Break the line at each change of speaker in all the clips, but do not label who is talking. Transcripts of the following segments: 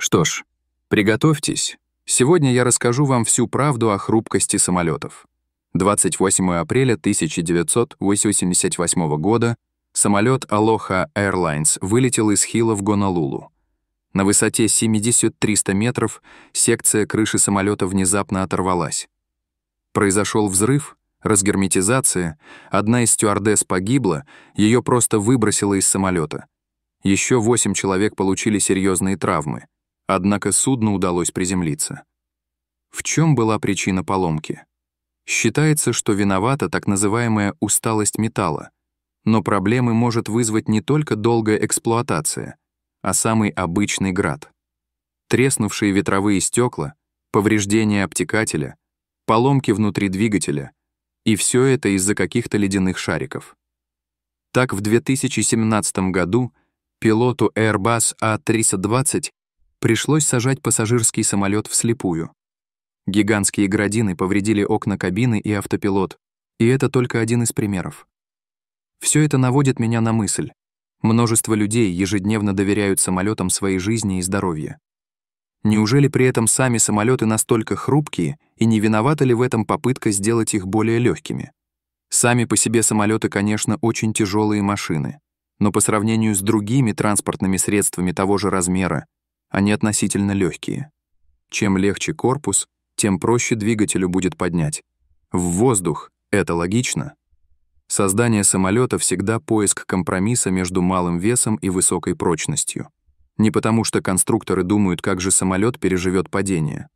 Что ж, приготовьтесь. Сегодня я расскажу вам всю правду о хрупкости самолетов. 28 апреля 1988 года самолет Aloha Airlines вылетел из Хила в Гонолулу. На высоте 70-300 метров секция крыши самолета внезапно оторвалась. Произошел взрыв, разгерметизация, одна из стюардесс погибла, ее просто выбросило из самолета. Еще 8 человек получили серьезные травмы. Однако судно удалось приземлиться. В чем была причина поломки? Считается, что виновата так называемая усталость металла, но проблемы может вызвать не только долгая эксплуатация, а самый обычный град. Треснувшие ветровые стекла, повреждения обтекателя, поломки внутри двигателя, и все это из-за каких-то ледяных шариков. Так в 2017 году пилоту Airbus A320 а Пришлось сажать пассажирский самолет вслепую. Гигантские градины повредили окна кабины и автопилот, и это только один из примеров. Все это наводит меня на мысль. Множество людей ежедневно доверяют самолетам своей жизни и здоровье. Неужели при этом сами самолеты настолько хрупкие, и не виновата ли в этом попытка сделать их более легкими? Сами по себе самолеты, конечно, очень тяжелые машины, но по сравнению с другими транспортными средствами того же размера они относительно легкие. Чем легче корпус, тем проще двигателю будет поднять. В воздух — это логично. Создание самолета всегда поиск компромисса между малым весом и высокой прочностью. Не потому что конструкторы думают, как же самолет переживет падение.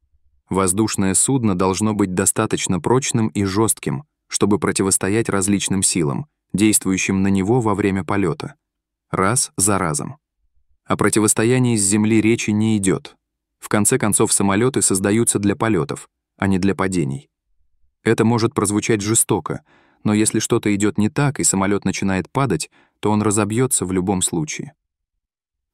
Воздушное судно должно быть достаточно прочным и жестким, чтобы противостоять различным силам, действующим на него во время полета. Раз за разом. О противостоянии с Земли речи не идет. В конце концов, самолеты создаются для полетов, а не для падений. Это может прозвучать жестоко, но если что-то идет не так и самолет начинает падать, то он разобьется в любом случае.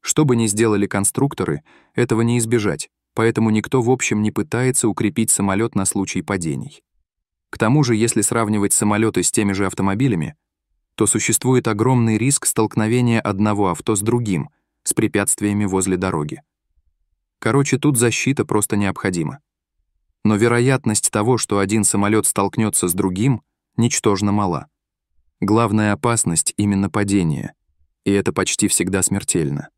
Что бы ни сделали конструкторы, этого не избежать, поэтому никто в общем не пытается укрепить самолет на случай падений. К тому же, если сравнивать самолеты с теми же автомобилями, то существует огромный риск столкновения одного авто с другим, с препятствиями возле дороги. Короче, тут защита просто необходима. Но вероятность того, что один самолет столкнется с другим, ничтожно мала. Главная опасность — именно падение, и это почти всегда смертельно.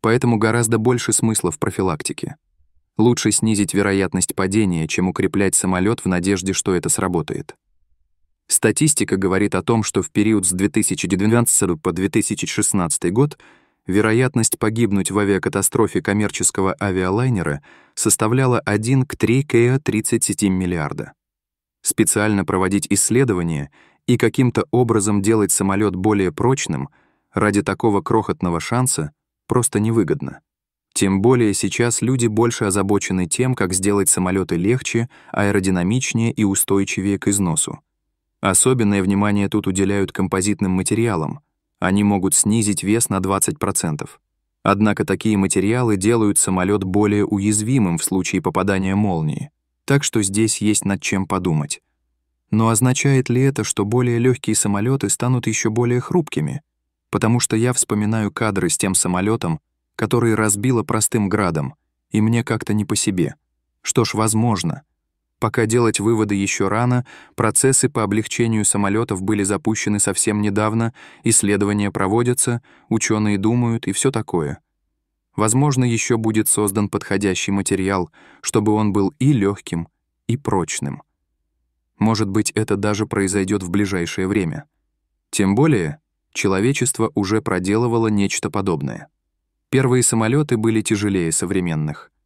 Поэтому гораздо больше смысла в профилактике. Лучше снизить вероятность падения, чем укреплять самолет в надежде, что это сработает. Статистика говорит о том, что в период с 2012 по 2016 год вероятность погибнуть в авиакатастрофе коммерческого авиалайнера составляла 1 к 3 к 37 миллиарда. Специально проводить исследования и каким-то образом делать самолет более прочным ради такого крохотного шанса просто невыгодно. Тем более сейчас люди больше озабочены тем, как сделать самолеты легче, аэродинамичнее и устойчивее к износу. Особенное внимание тут уделяют композитным материалам — они могут снизить вес на 20%. Однако такие материалы делают самолет более уязвимым в случае попадания молнии, так что здесь есть над чем подумать. Но означает ли это, что более легкие самолеты станут еще более хрупкими? Потому что я вспоминаю кадры с тем самолетом, который разбило простым градом, и мне как-то не по себе. Что ж, возможно, Пока делать выводы еще рано, процессы по облегчению самолетов были запущены совсем недавно, исследования проводятся, ученые думают и все такое. Возможно, еще будет создан подходящий материал, чтобы он был и легким, и прочным. Может быть, это даже произойдет в ближайшее время. Тем более, человечество уже проделывало нечто подобное. Первые самолеты были тяжелее современных —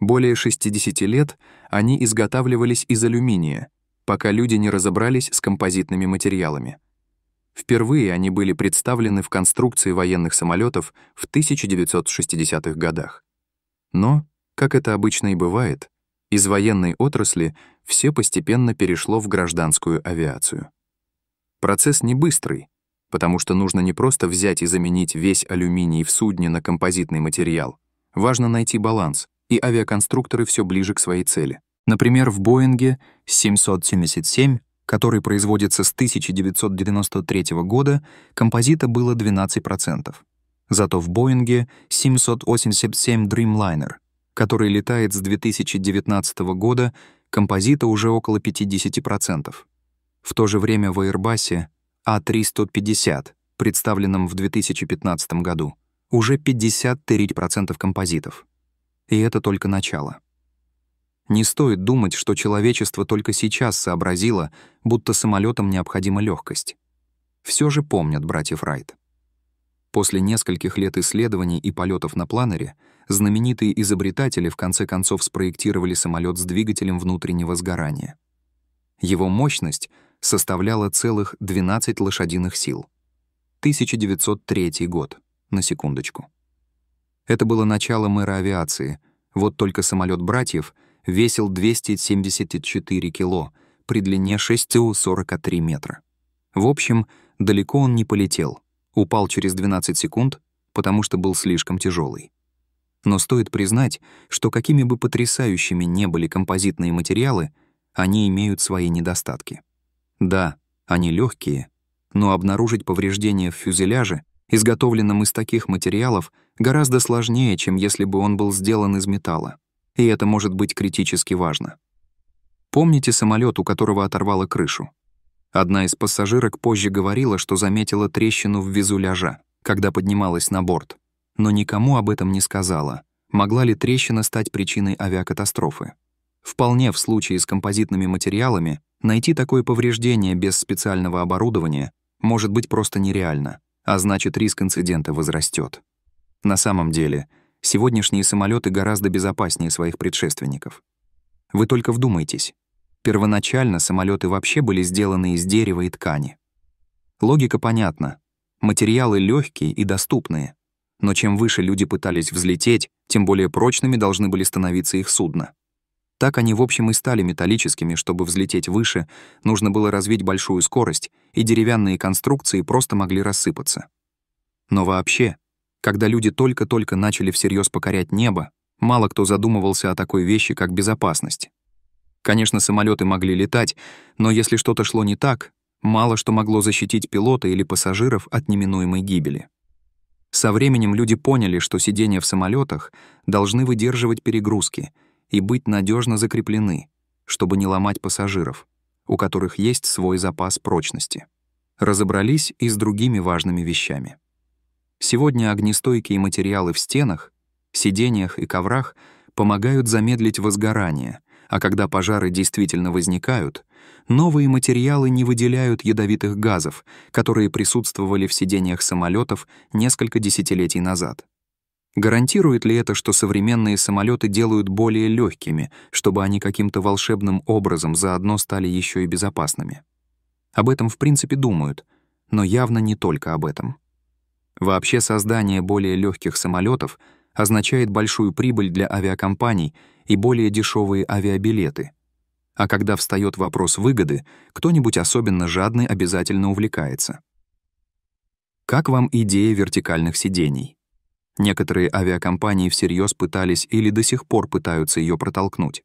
более 60 лет они изготавливались из алюминия, пока люди не разобрались с композитными материалами. Впервые они были представлены в конструкции военных самолетов в 1960-х годах. Но, как это обычно и бывает, из военной отрасли все постепенно перешло в гражданскую авиацию. Процесс не быстрый, потому что нужно не просто взять и заменить весь алюминий в судне на композитный материал. Важно найти баланс, и авиаконструкторы все ближе к своей цели. Например, в «Боинге» 777, который производится с 1993 года, композита было 12%. Зато в «Боинге» 787 Dreamliner, который летает с 2019 года, композита уже около 50%. В то же время в Airbus A350, а представленном в 2015 году, уже 53% композитов. И это только начало. Не стоит думать, что человечество только сейчас сообразило, будто самолетам необходима легкость. Все же помнят братьев Райт. После нескольких лет исследований и полетов на планере знаменитые изобретатели в конце концов спроектировали самолет с двигателем внутреннего сгорания. Его мощность составляла целых 12 лошадиных сил. 1903 год, на секундочку. Это было начало эры авиации. Вот только самолет братьев весил 274 кило при длине 6,43 метра. В общем, далеко он не полетел. Упал через 12 секунд, потому что был слишком тяжелый. Но стоит признать, что какими бы потрясающими не были композитные материалы, они имеют свои недостатки. Да, они легкие, но обнаружить повреждения в фюзеляже — изготовленном из таких материалов, гораздо сложнее, чем если бы он был сделан из металла. И это может быть критически важно. Помните самолет, у которого оторвало крышу? Одна из пассажирок позже говорила, что заметила трещину в визуляжа, когда поднималась на борт. Но никому об этом не сказала. Могла ли трещина стать причиной авиакатастрофы? Вполне в случае с композитными материалами найти такое повреждение без специального оборудования может быть просто нереально а значит риск инцидента возрастет. На самом деле, сегодняшние самолеты гораздо безопаснее своих предшественников. Вы только вдумайтесь. Первоначально самолеты вообще были сделаны из дерева и ткани. Логика понятна. Материалы легкие и доступные. Но чем выше люди пытались взлететь, тем более прочными должны были становиться их судна. Так они, в общем, и стали металлическими, чтобы взлететь выше, нужно было развить большую скорость, и деревянные конструкции просто могли рассыпаться. Но вообще, когда люди только-только начали всерьез покорять небо, мало кто задумывался о такой вещи, как безопасность. Конечно, самолеты могли летать, но если что-то шло не так, мало что могло защитить пилота или пассажиров от неминуемой гибели. Со временем люди поняли, что сидения в самолетах должны выдерживать перегрузки — и быть надежно закреплены, чтобы не ломать пассажиров, у которых есть свой запас прочности. Разобрались и с другими важными вещами. Сегодня огнестойкие материалы в стенах, сидениях и коврах помогают замедлить возгорание, а когда пожары действительно возникают, новые материалы не выделяют ядовитых газов, которые присутствовали в сидениях самолетов несколько десятилетий назад. Гарантирует ли это, что современные самолеты делают более легкими, чтобы они каким-то волшебным образом заодно стали еще и безопасными? Об этом в принципе думают, но явно не только об этом. Вообще создание более легких самолетов означает большую прибыль для авиакомпаний и более дешевые авиабилеты. А когда встает вопрос выгоды, кто-нибудь особенно жадный обязательно увлекается. Как вам идея вертикальных сидений? Некоторые авиакомпании всерьез пытались или до сих пор пытаются ее протолкнуть.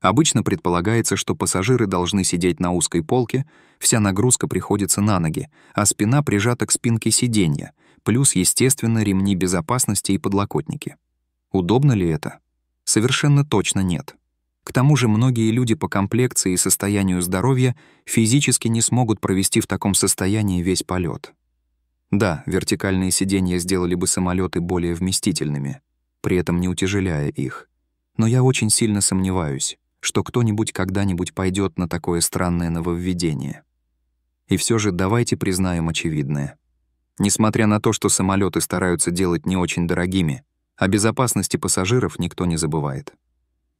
Обычно предполагается, что пассажиры должны сидеть на узкой полке, вся нагрузка приходится на ноги, а спина прижата к спинке сиденья, плюс, естественно, ремни безопасности и подлокотники. Удобно ли это? Совершенно точно нет. К тому же многие люди по комплекции и состоянию здоровья физически не смогут провести в таком состоянии весь полет. Да, вертикальные сиденья сделали бы самолеты более вместительными, при этом не утяжеляя их. Но я очень сильно сомневаюсь, что кто-нибудь когда-нибудь пойдет на такое странное нововведение. И все же давайте признаем очевидное. Несмотря на то, что самолеты стараются делать не очень дорогими, о безопасности пассажиров никто не забывает.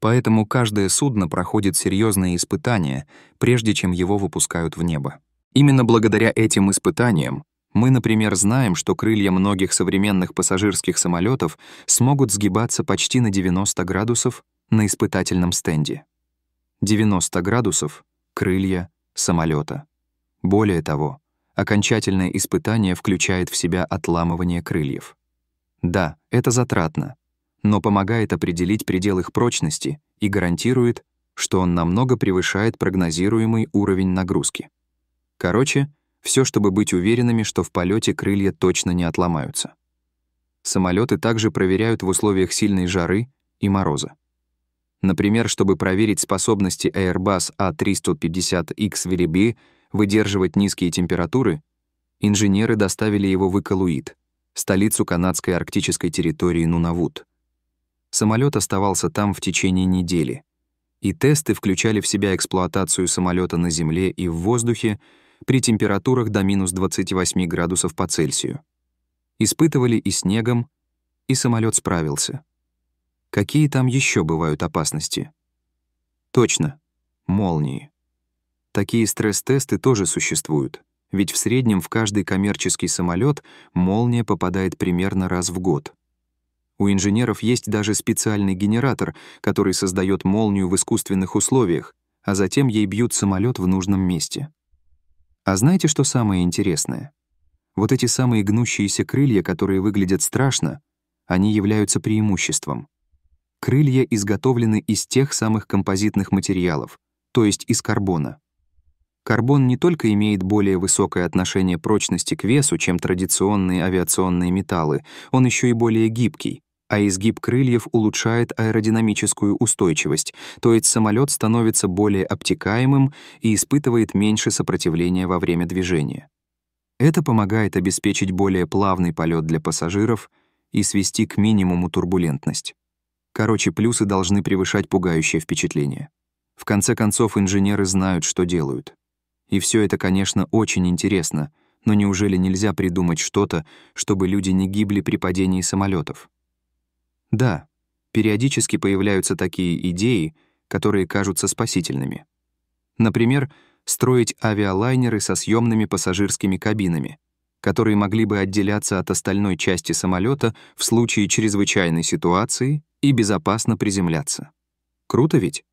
Поэтому каждое судно проходит серьезные испытания, прежде чем его выпускают в небо. Именно благодаря этим испытаниям мы, например, знаем, что крылья многих современных пассажирских самолетов смогут сгибаться почти на 90 градусов на испытательном стенде. 90 градусов — крылья самолета. Более того, окончательное испытание включает в себя отламывание крыльев. Да, это затратно, но помогает определить предел их прочности и гарантирует, что он намного превышает прогнозируемый уровень нагрузки. Короче, все, чтобы быть уверенными, что в полете крылья точно не отломаются. Самолеты также проверяют в условиях сильной жары и мороза. Например, чтобы проверить способности Airbus A350X Вереби выдерживать низкие температуры, инженеры доставили его в Икалуит, столицу канадской арктической территории Нунавут. Самолет оставался там в течение недели — и тесты включали в себя эксплуатацию самолета на земле и в воздухе, при температурах до минус 28 градусов по Цельсию. Испытывали и снегом, и самолет справился. Какие там еще бывают опасности? Точно, молнии. Такие стресс-тесты тоже существуют, ведь в среднем в каждый коммерческий самолет молния попадает примерно раз в год. У инженеров есть даже специальный генератор, который создает молнию в искусственных условиях, а затем ей бьют самолет в нужном месте. А знаете, что самое интересное? Вот эти самые гнущиеся крылья, которые выглядят страшно, они являются преимуществом. Крылья изготовлены из тех самых композитных материалов, то есть из карбона. Карбон не только имеет более высокое отношение прочности к весу, чем традиционные авиационные металлы, он еще и более гибкий, а изгиб крыльев улучшает аэродинамическую устойчивость, то есть самолет становится более обтекаемым и испытывает меньше сопротивления во время движения. Это помогает обеспечить более плавный полет для пассажиров и свести к минимуму турбулентность. Короче, плюсы должны превышать пугающее впечатление. В конце концов, инженеры знают, что делают. И все это, конечно, очень интересно, но неужели нельзя придумать что-то, чтобы люди не гибли при падении самолетов? Да, периодически появляются такие идеи, которые кажутся спасительными. Например, строить авиалайнеры со съемными пассажирскими кабинами, которые могли бы отделяться от остальной части самолета в случае чрезвычайной ситуации и безопасно приземляться. Круто ведь?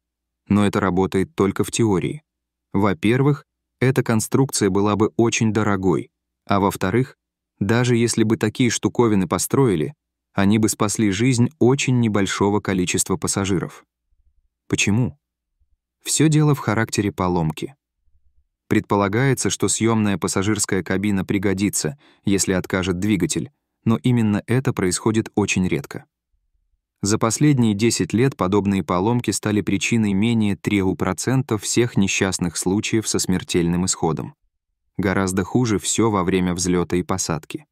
Но это работает только в теории. Во-первых, эта конструкция была бы очень дорогой, а во-вторых, даже если бы такие штуковины построили, они бы спасли жизнь очень небольшого количества пассажиров. Почему? Все дело в характере поломки. Предполагается, что съемная пассажирская кабина пригодится, если откажет двигатель, но именно это происходит очень редко. За последние 10 лет подобные поломки стали причиной менее 3% всех несчастных случаев со смертельным исходом. Гораздо хуже все во время взлета и посадки.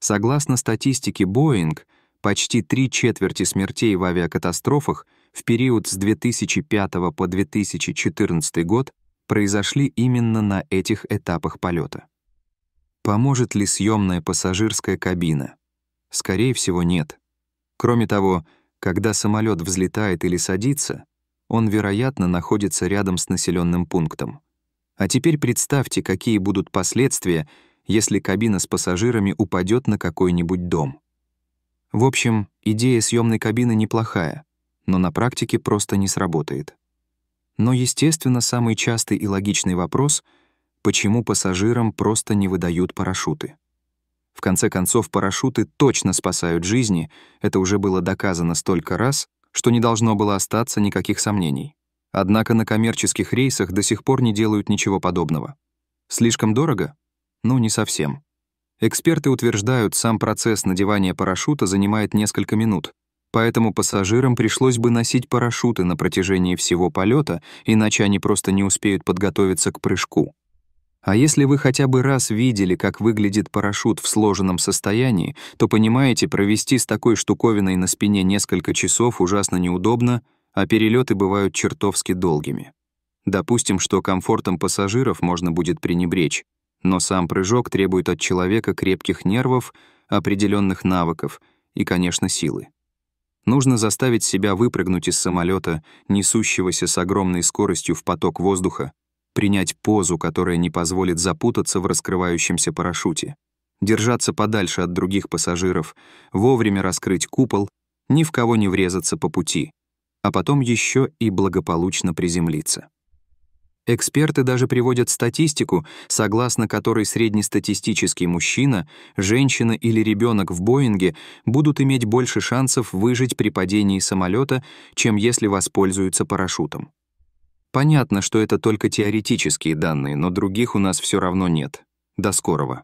Согласно статистике Боинг, почти три четверти смертей в авиакатастрофах в период с 2005 по 2014 год произошли именно на этих этапах полета. Поможет ли съемная пассажирская кабина? Скорее всего, нет. Кроме того, когда самолет взлетает или садится, он, вероятно, находится рядом с населенным пунктом. А теперь представьте, какие будут последствия, если кабина с пассажирами упадет на какой-нибудь дом. В общем, идея съемной кабины неплохая, но на практике просто не сработает. Но, естественно, самый частый и логичный вопрос — почему пассажирам просто не выдают парашюты? В конце концов, парашюты точно спасают жизни, это уже было доказано столько раз, что не должно было остаться никаких сомнений. Однако на коммерческих рейсах до сих пор не делают ничего подобного. Слишком дорого? Ну, не совсем. Эксперты утверждают, сам процесс надевания парашюта занимает несколько минут, поэтому пассажирам пришлось бы носить парашюты на протяжении всего полета, иначе они просто не успеют подготовиться к прыжку. А если вы хотя бы раз видели, как выглядит парашют в сложенном состоянии, то понимаете, провести с такой штуковиной на спине несколько часов ужасно неудобно, а перелеты бывают чертовски долгими. Допустим, что комфортом пассажиров можно будет пренебречь, но сам прыжок требует от человека крепких нервов, определенных навыков и, конечно, силы. Нужно заставить себя выпрыгнуть из самолета, несущегося с огромной скоростью в поток воздуха, принять позу, которая не позволит запутаться в раскрывающемся парашюте, держаться подальше от других пассажиров, вовремя раскрыть купол, ни в кого не врезаться по пути, а потом еще и благополучно приземлиться. Эксперты даже приводят статистику, согласно которой среднестатистический мужчина, женщина или ребенок в Боинге будут иметь больше шансов выжить при падении самолета, чем если воспользуются парашютом. Понятно, что это только теоретические данные, но других у нас все равно нет. До скорого.